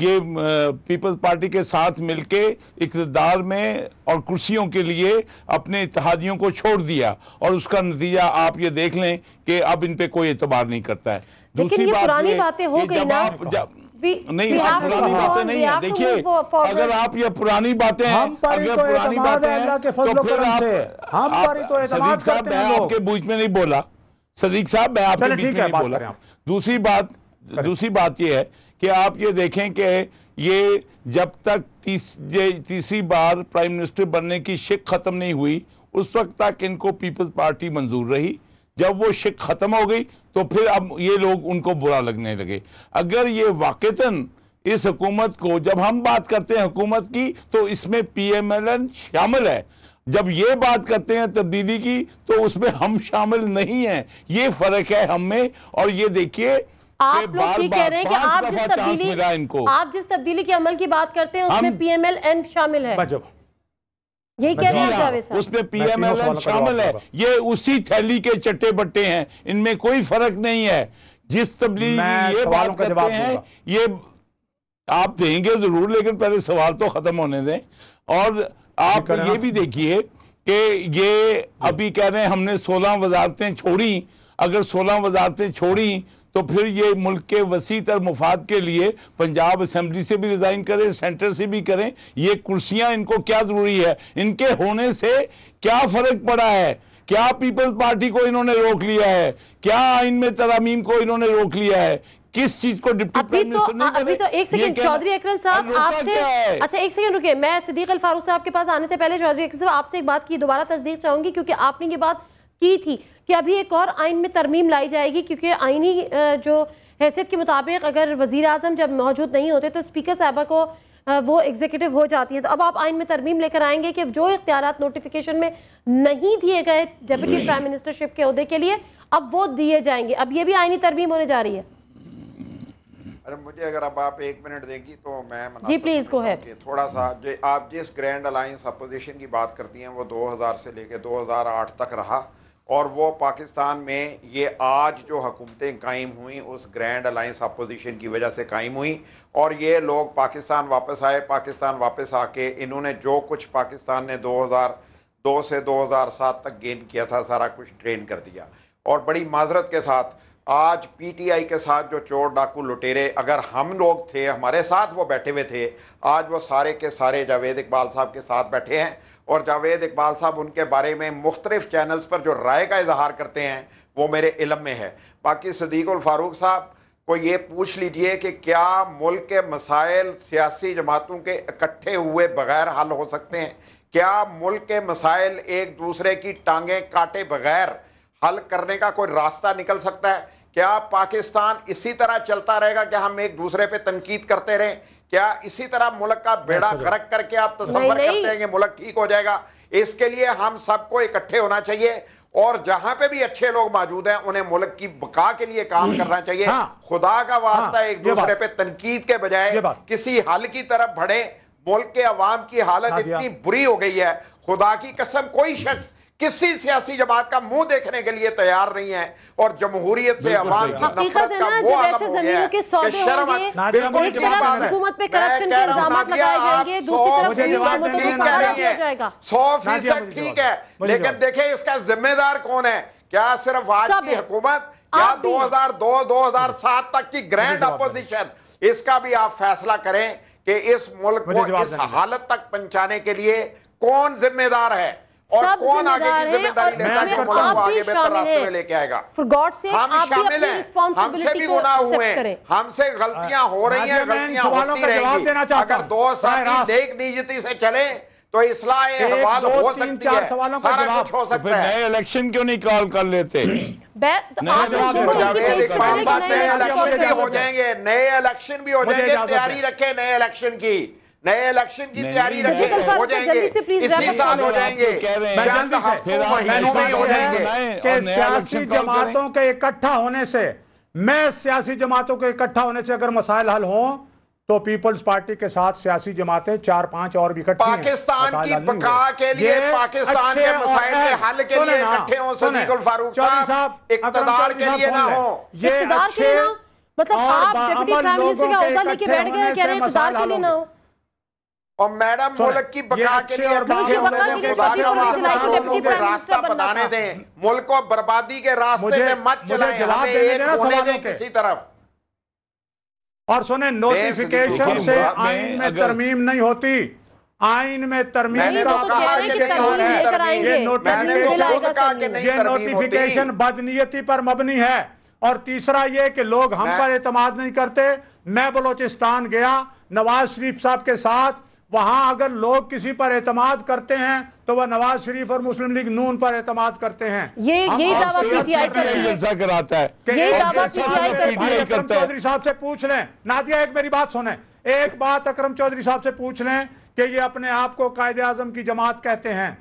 ये पीपल्स पार्टी के साथ मिलके इकतदार में और कुर्सियों के लिए अपने इतिहादियों को छोड़ दिया और उसका नतीजा आप ये देख लें कि अब इन पे कोई एतबार नहीं करता है दूसरी बात पुरानी बातें हो गई ना नहीं we पुरानी बातें नहीं है देखिए अगर आप ये पुरानी बातें हम अगर तो पुरानी बातें हैं तो फिर आप हम तो सदीक साहब मैं आपके बीच में नहीं बोला सदीक साहब मैं आपके बीच में नहीं बोला दूसरी बात दूसरी बात यह है कि आप ये देखें कि ये जब तक तीसरी बार प्राइम मिनिस्टर बनने की शिक खत्म नहीं हुई उस वक्त तक इनको पीपल्स पार्टी मंजूर रही जब वो शिक ख़त्म हो गई तो फिर अब ये लोग उनको बुरा लगने लगे अगर ये वाकता इस हुकूमत को जब हम बात करते हैं हुकूमत की तो इसमें पी एम एल एन शामिल है जब ये बात करते हैं तब्दीली की तो उसमें हम शामिल नहीं हैं ये फ़र्क है हम में और ये देखिए आप लोग ये कह रहे हैं कि आप जिस तब्दीली आप जिस तब्दीली के अमल की बात करते हैं उसमें पी एम एल एन शामिल है उसमें पी एम एल उसमें शामिल है ये उसी थैली के चट्टे बट्टे हैं इनमें कोई फर्क नहीं है जिस तबलीग ये बात करते हैं ये आप देंगे जरूर लेकिन पहले सवाल तो खत्म होने दें और आप ये भी देखिए कि ये हाँ। अभी कह रहे हैं हमने सोलह वजारतें छोड़ी अगर सोलह वजारतें छोड़ी तो फिर ये मुल्क के वसी तर मुफाद के लिए पंजाब असम्बली से भी रिज़ाइन करें सेंटर से भी करें ये कुर्सियां इनको क्या ज़रूरी है इनके होने से क्या फ़र्क पड़ा है क्या पीपल्स पार्टी को इन्होंने रोक लिया है क्या आइन में तरामीम को इन्होंने रोक लिया है किस चीज को डिप्टी प्राइम तो, अभी तो एक सेकंड चौधरी अकरम साहब आपसे अच्छा एक सेकंड रुके मैं सिद्दीक अल फारूक साहब के पास आने से पहले चौधरी अकरम साहब आपसे एक बात की दोबारा तस्दीक चाहूंगी क्योंकि आपने ये बात की थी कि अभी एक और आइन में तरमीम लाई जाएगी क्योंकि आइनी जो हैसियत के मुताबिक अगर वज़ी अजम जब मौजूद नहीं होते तो स्पीकर साहबा को वो एग्जीक्यूटिव हो जाती है तो अब आप आइन में तरमीम लेकर आएंगे कि जो इख्तियार नोटिफिकेशन में नहीं दिए गए डेप्यूटी प्राइम मिनिस्टरशिप के अहदे के लिए अब वो दिए जाएंगे अब ये भी आइनी तरमीम होने जा रही है अरे मुझे अगर अब आप एक मिनट देंगी तो मैं जी प्लीज़ को है थोड़ा सा जो आप जिस ग्रैंड अलायंस अपोजिशन की बात करती हैं वो 2000 से लेके 2008 तक रहा और वो पाकिस्तान में ये आज जो हकूमतें कायम हुई उस ग्रैंड अलाइंस अपोजिशन की वजह से कायम हुई और ये लोग पाकिस्तान वापस आए पाकिस्तान वापस आके इन्होंने जो कुछ पाकिस्तान ने 2002 से 2007 तक गेन किया था सारा कुछ ट्रेन कर दिया और बड़ी माजरत के साथ आज पीटीआई के साथ जो चोर डाकू लुटेरे अगर हम लोग थे हमारे साथ वो बैठे हुए थे आज वो सारे के सारे जावेद इकबाल साहब के साथ बैठे हैं और जावेद इकबाल साहब उनके बारे में मुख्तलिफ चैनल्स पर जो राय का इजहार करते हैं वो मेरे इलम में है बाकी सदीकुल फारूक साहब को ये पूछ लीजिए कि क्या मुल्क के मसाइल सियासी जमातों के इकट्ठे हुए बगैर हल हो सकते हैं क्या मुल्क के मसाइल एक दूसरे की टांगें काटे बगैर हल करने का कोई रास्ता निकल सकता है क्या पाकिस्तान इसी तरह चलता रहेगा क्या हम एक दूसरे पे तनकीद करते रहे क्या इसी तरह मुल्क का बेड़ा गरक करके आप तस्वर करते हैं ये मुल्क ठीक हो जाएगा इसके लिए हम सबको इकट्ठे होना चाहिए और जहां पे भी अच्छे लोग मौजूद हैं उन्हें मुल्क की बका के लिए काम हम्म। करना चाहिए हाँ, खुदा का हाँ। वास्ता हाँ, एक दूसरे पे तनकीद के बजाय किसी हल की तरफ बढ़े मुल्क के अवाम की हालत हाँ इतनी हाँ। बुरी हो गई है खुदा की कसम कोई शख्स किसी सियासी जमात का मुंह देखने के लिए तैयार नहीं है और जमहूरियत से आवाम की नफरत का वो हो गया शर्म बिल्कुल तो सौ फीसद ठीक है सौ फीसद ठीक है लेकिन देखे इसका जिम्मेदार कौन है क्या सिर्फ आज की हुकूमत क्या 2002 2007 तक की ग्रैंड अपोजिशन इसका भी आप फैसला करें कि इस मुल्क को इस हालत तक पहुंचाने के लिए कौन जिम्मेदार है और कौन आगे की जिम्मेदारी ले आगे बेहतर रास्ते में लेके आएगा हम शामिल हमसे भी हुए हैं हमसे गलतियां हो रही हैं गलतियां होती रहेंगी अगर दो साथी देख नीजती से चले तो इसलाह हो सकती है सारा कुछ हो तो सकता है नए इलेक्शन क्यों नहीं कॉल कर लेते नए इलेक्शन भी हो जाएंगे नए इलेक्शन भी हो जाएंगे तैयारी रखे नए इलेक्शन की नए इलेक्शन की तैयारी रखें हो जाएंगे इसी साल हो जाएंगे तो हो जाएंगे सियासी जमातों के इकट्ठा होने से मैं सियासी जमातों के इकट्ठा होने से अगर मसाइल हल हों तो पीपल्स पार्टी के साथ सियासी जमातें चार पांच और भी इकट्ठी पाकिस्तान की बका के लिए पाकिस्तान के मसाइल के हल के लिए इकट्ठे हों सदीकुल फारूक साहब इकतदार के लिए ना हो ये अच्छे मतलब आप डिप्टी प्राइम मिनिस्टर का ओहदा लेके बैठ गए कह रहे हैं इकतदार के लिए ना हो और मैडम मुल्क की बका के लिए रास्ता बनाने दें मुल्क को बर्बादी के रास्ते में मत चलाएं हमें एक होने दें किसी तरफ और सुने नोटिफिकेशन से आईन में तरमीम नहीं होती आइन में तरमीम का तो ये नोटिफिकेशन तो बदनीयती पर मबनी है और तीसरा ये कि लोग हम पर एतमाद नहीं करते मैं बलोचिस्तान गया नवाज शरीफ साहब के साथ वहां अगर लोग किसी पर एतमाद करते हैं तो वह नवाज शरीफ और मुस्लिम लीग नून पर एतम करते हैं ये यही दावा पीटीआई कराता है दावा पीटीआई करता है चौधरी साहब से पूछ लें नादिया एक मेरी बात सुने एक बात अक्रम चौधरी साहब से पूछ लें कि ये अपने आप को कायदे आजम की जमात कहते हैं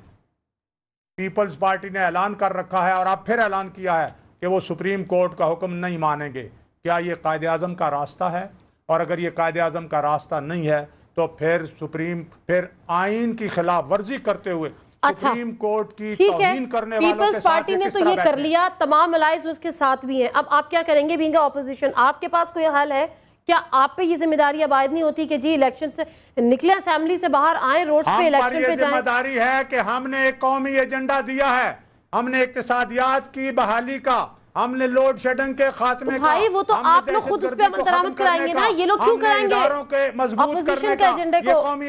पीपल्स पार्टी ने ऐलान कर रखा है और अब फिर ऐलान किया है कि वो सुप्रीम कोर्ट का हुक्म नहीं मानेंगे क्या ये कायदे आजम का रास्ता है और अगर ये कायदे आजम का रास्ता नहीं है तो फिर सुप्रीम फिर आइन की खिलाफ वर्जी करते हुए अच्छा सुप्रीम कोर्ट की ठीक है करने पीपल्स पार्टी ने तो ये कर लिया तमाम अलाइज उसके साथ भी हैं अब आप क्या करेंगे बींगा ऑपोजिशन आपके पास कोई हल है क्या आप पे ये जिम्मेदारी अब आयद नहीं होती कि जी इलेक्शन से निकले असेंबली से बाहर आए रोड पे इलेक्शन पे जिम्मेदारी है कि हमने एक कौमी एजेंडा दिया है हमने इकतसादियात की बहाली का हमने लोड शेडिंग के खात्मे तो भाई वो तो आप लोग खुद उस पर अमल दरामद कराएंगे ना ये लोग क्यों कराएंगे के मजबूत करने का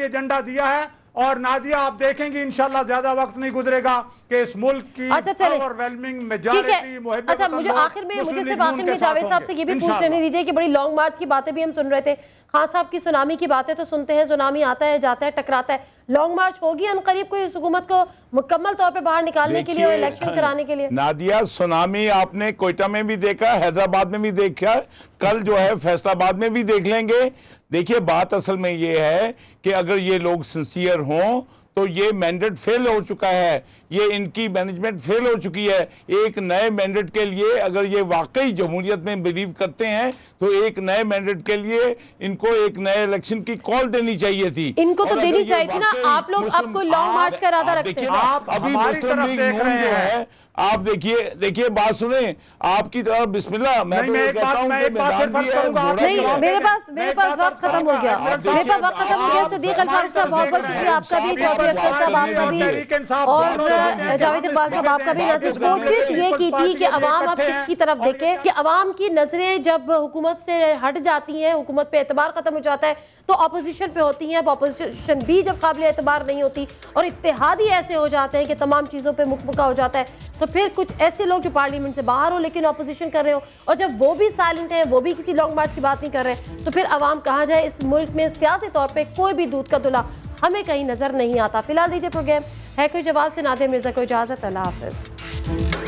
एजेंडा दिया है और नादिया आप देखेंगे इंशाल्लाह ज्यादा वक्त नहीं गुजरेगा कि इस मुल्क की ओवरवेलमिंग अच्छा, मेजॉरिटी अच्छा मुझे आखिर में मुझे सिर्फ आखिर में जावेद साहब से ये भी पूछ लेने दीजिए कि बड़ी लॉन्ग मार्च की बातें भी हम सुन रहे थे खान साहब की सुनामी की बातें तो सुनते हैं सुनामी आता है जाता है टकराता है लॉन्ग मार्च होगी हम करीब कोई इस हुकूमत को मुकम्मल तौर पर बाहर निकालने के लिए और इलेक्शन कराने के लिए नादिया सुनामी आपने कोयटा में भी देखा हैदराबाद में भी देखा कल जो है फैसलाबाद में भी देख लेंगे देखिए बात असल में ये है कि अगर ये लोग सिंसियर हों तो ये मैंडेट फेल हो चुका है ये इनकी मैनेजमेंट फेल हो चुकी है एक नए मैंडेट के लिए अगर ये वाकई जमहूरियत में बिलीव करते हैं तो एक नए मैंडेट के लिए इनको एक नए इलेक्शन की कॉल देनी चाहिए थी इनको तो देनी चाहिए थी ना आप लोग आपको लॉन्ग मार्च का इरादा रखते हैं आप अभी मुस्लिम लीग नून जो है आप देखिए देखिए बात सुने आपकी तरफ बिस्मिल्ला मैं तो एक मैं कहता नहीं मेरे पास मेरे पास वक्त खत्म हो गया मेरे पास वक्त खत्म हो गया सदीक अल्फाज साहब बहुत बहुत शुक्रिया आपका भी जावेद अख्तर साहब आपका भी और जावेद इकबाल साहब आपका भी नजर कोशिश ये की थी कि अवाम आप किसकी तरफ देखें कि अवाम की नजरें जब हुकूमत से हट जाती हैं हुकूमत पे एतबार खत्म हो जाता है तो अपोजिशन पे होती हैं अब अपोजिशन भी जब काबिल एतबार नहीं होती और इतिहादी ऐसे हो जाते हैं कि तमाम चीज़ों पर मुकमका हो जाता है तो फिर कुछ ऐसे लोग जो पार्लियामेंट से बाहर हो लेकिन अपोजिशन कर रहे हो और जब वो भी साइलेंट है वो भी किसी लॉन्ग मार्च की बात नहीं कर रहे तो फिर आवाम कहा जाए इस मुल्क में सियासी तौर पर कोई भी दूध का दुला हमें कहीं नज़र नहीं आता फिलहाल दीजिए प्रोग्राम है कोई जवाब से नादे मिर्ज़ा को इजाज़त अल्लाह हाफिज़